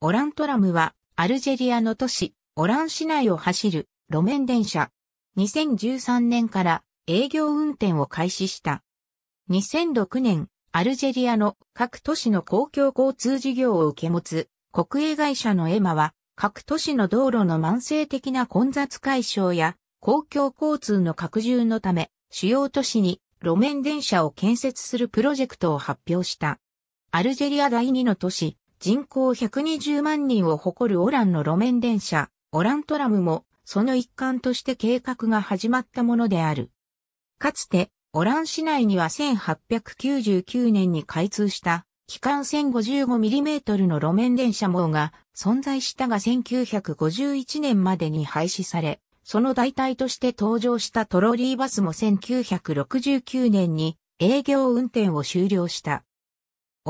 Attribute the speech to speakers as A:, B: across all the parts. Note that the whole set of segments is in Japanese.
A: オラントラムは、アルジェリアの都市、オラン市内を走る路面電車。2013年から営業運転を開始した。2006年、アルジェリアの各都市の公共交通事業を受け持つ国営会社のエマは、各都市の道路の慢性的な混雑解消や公共交通の拡充のため、主要都市に路面電車を建設するプロジェクトを発表した。アルジェリア第二の都市、人口120万人を誇るオランの路面電車、オラントラムも、その一環として計画が始まったものである。かつて、オラン市内には1899年に開通した、機関 1055mm の路面電車網が存在したが1951年までに廃止され、その代替として登場したトロリーバスも1969年に営業運転を終了した。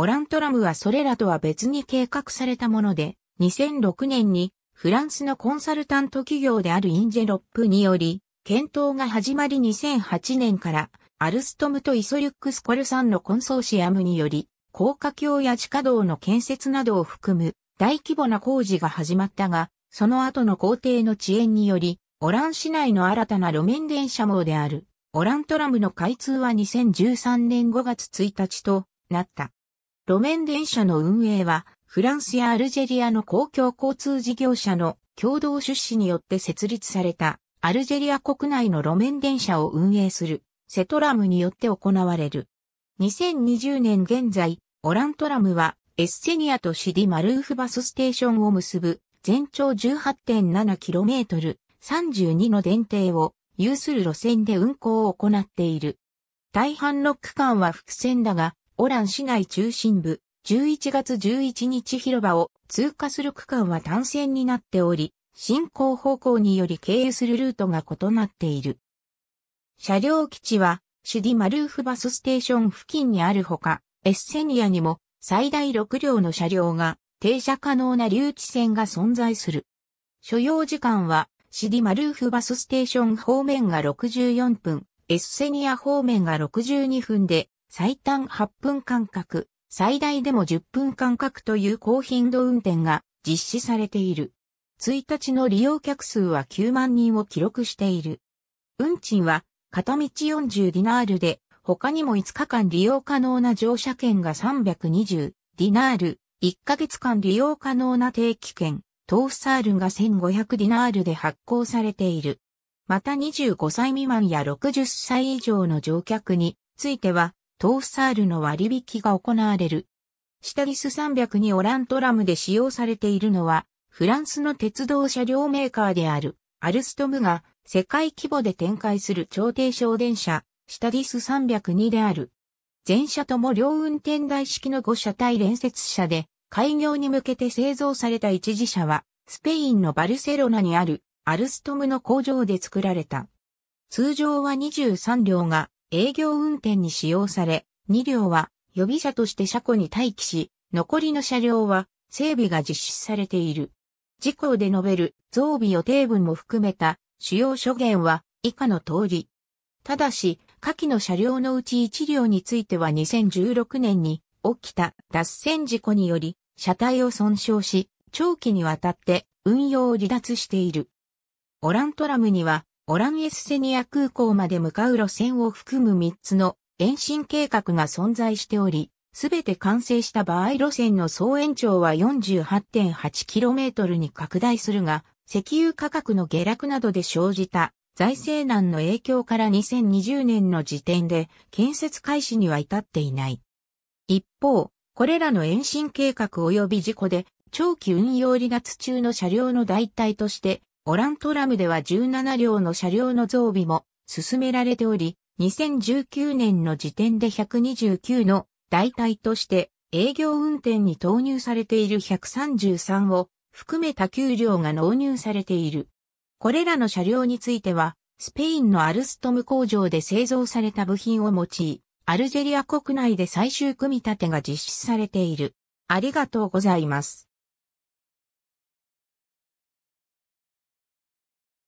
A: オラントラムはそれらとは別に計画されたもので、2006年にフランスのコンサルタント企業であるインジェロップにより、検討が始まり2008年からアルストムとイソリュックスコルさんのコンソーシアムにより、高架橋や地下道の建設などを含む大規模な工事が始まったが、その後の工程の遅延により、オラン市内の新たな路面電車網である、オラントラムの開通は2013年5月1日となった。路面電車の運営は、フランスやアルジェリアの公共交通事業者の共同出資によって設立された、アルジェリア国内の路面電車を運営する、セトラムによって行われる。2020年現在、オラントラムは、エッセニアとシディマルーフバスステーションを結ぶ、全長 18.7km、32の電停を、有する路線で運行を行っている。大半の区間は複線だが、オラン市内中心部、11月11日広場を通過する区間は単線になっており、進行方向により経由するルートが異なっている。車両基地は、シュディマルーフバスステーション付近にあるほか、エッセニアにも最大6両の車両が停車可能な留置線が存在する。所要時間は、シディマルーフバスステーション方面が64分、エッセニア方面が62分で、最短8分間隔、最大でも10分間隔という高頻度運転が実施されている。1日の利用客数は9万人を記録している。運賃は片道40ディナールで、他にも5日間利用可能な乗車券が320ディナール、1ヶ月間利用可能な定期券、トーフサールが1500ディナールで発行されている。また25歳未満や60歳以上の乗客については、トーサールの割引が行われる。シタリス300にオラントラムで使用されているのは、フランスの鉄道車両メーカーである、アルストムが世界規模で展開する超低小電車、シタリス302である。全車とも両運転台式の5車体連接車で、開業に向けて製造された一次車は、スペインのバルセロナにあるアルストムの工場で作られた。通常は23両が営業運転に使用され、2両は予備車として車庫に待機し、残りの車両は整備が実施されている。事項で述べる増備予定分も含めた主要諸言は以下の通り。ただし、下記の車両のうち1両については2016年に起きた脱線事故により車体を損傷し、長期にわたって運用を離脱している。オラントラムにはオランエスセニア空港まで向かう路線を含む3つの延伸計画が存在しており、すべて完成した場合路線の総延長は 48.8km に拡大するが、石油価格の下落などで生じた財政難の影響から2020年の時点で建設開始には至っていない。一方、これらの延伸計画及び事故で長期運用離脱中の車両の代替としてオラントラムでは17両の車両の増備も進められており、2019年の時点で129の代替として営業運転に投入されている133を含めた給料が納入されている。これらの車両については、スペインのアルストム工場で製造された部品を用い、アルジェリア国内で最終組み立てが実施されている。ありがとうございます。